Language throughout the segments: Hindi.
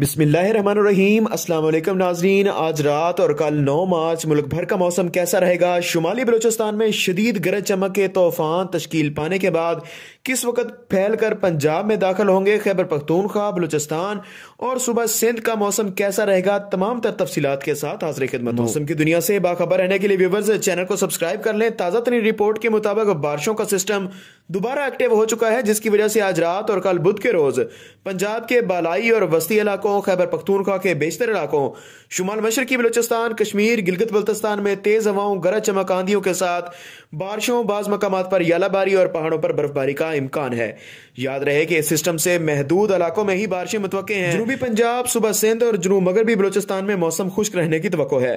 बिसमीम अल्लाम नाजरीन आज रात और कल 9 मार्च मुल्क भर का मौसम कैसा रहेगा शुमाली बलूचिस्तान में शदीद गरज चमक के तूफान तश्कील पाने के बाद किस वक्त फैल कर पंजाब में दाखिल होंगे खैबर पख्तूनख्वा बलूचिस्तान और सुबह सिंध का मौसम कैसा रहेगा तमाम तर तफसीत के साथ हाजिर खिदमत मौसम की दुनिया से बाखबर रहने के लिए व्यूवर्स चैनल को सब्सक्राइब कर लें ताज़ा तरीन रिपोर्ट के मुताबिक बारिशों का सिस्टम दोबारा एक्टिव हो चुका है जिसकी वजह से आज रात और कल बुध के रोज पंजाब के बालाई और वस्ती इलाकों खैबर पख्तूनखा के बेशतर इलाकों शुमाल मशर की बलोचिस्तान कश्मीर गिलगित बल्तिस्तान में तेज हवाओं गरज चमक आंधियों के साथ बारिशों बाज मकाम पर यालाबारी और पहाड़ों पर बर्फबारी का इम्कान है याद रहे कि इस सिस्टम से महदूद इलाकों में ही बारिशें मुतव हैं जनूबी पंजाब सुबह सिंध और जनूब मगरबी बलोचिस्तान में मौसम खुश्क रहने की तो है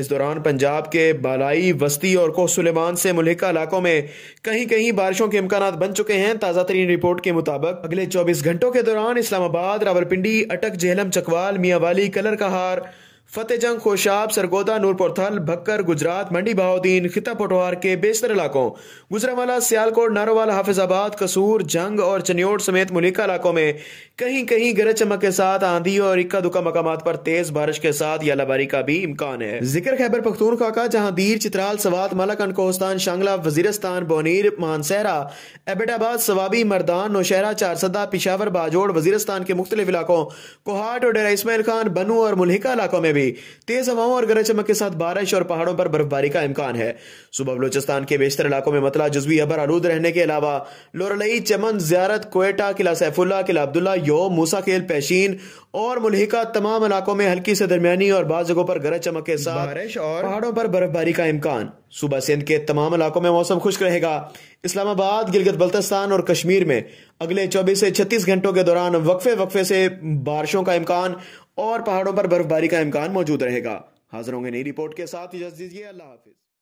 इस दौरान पंजाब के बालाई वस्ती और कोह सुलेमान से मुलिका इलाकों में कहीं कहीं बारिशों के इम्कान बन चुके हैं ताज़ा तरीन रिपोर्ट के मुताबिक अगले चौबीस घंटों के दौरान इस्लामाबाद रावलपिंडी अटक जेहलम चकवाल मियावाली कलर का हार फतेह जंग खोशाब सरगोदा नूरपुरथल भक्कर गुजरात मंडी बहाउद्दीन खिता पटवार के बेशतर इलाकों गुजरावाला सियालकोट नारोवाल हाफिजाबाद कसूर जंग और चनियोट समेत मुलिका इलाकों में कहीं कहीं गरज चमक के साथ आंधी और इक्का दुक्का मकाम पर तेज बारिश के साथ यालाबारी का भी इम्कान है जिक्र खैबर पख्तून का जहां दीर चित्राल सवात मालाकंड कोस्तान शांगला वजीरस्तान बोनीर मानसहरा एबेटाबाद सवाबी मरदान नौशहरा चारसदा पिशावर बाजोड़ वजीरस्तान के मुख्तलिफ इलाकों कोहाट और डेरा इसमाइल खान बनू और मुलिका इलाकों में भी भी तेज हवाओं और गरज चमक के साथ बारिश और पहाड़ों पर बर्फबारी का इम्कान है सुबह बलोचिस्तान के बेशतर इलाकों में मतला जज्वी अबर आलूद रहने के अलावा लोरलई चमन जियारत कोयटा किला सैफुल्ला किला अब्दुल्ला यो मूसा खेल पैशीन और मुलहिका तमाम इलाकों में हल्की से दरमियानी और बाद जगहों पर गरज चमक के साथ बारिश और पहाड़ों पर बर्फबारी का इम्कान सुबह सिंध के तमाम इलाकों में मौसम खुश्क रहेगा इस्लामाबाद गिलगित बल्तिस्तान और कश्मीर में अगले 24 से 36 घंटों के दौरान वक्फे वक्फे से बारिशों का इम्कान और पहाड़ों पर बर्फबारी का इम्कान मौजूद रहेगा हाजिर होंगे नई रिपोर्ट के साथ इजाज़त दीजिए अल्लाह हाफिज़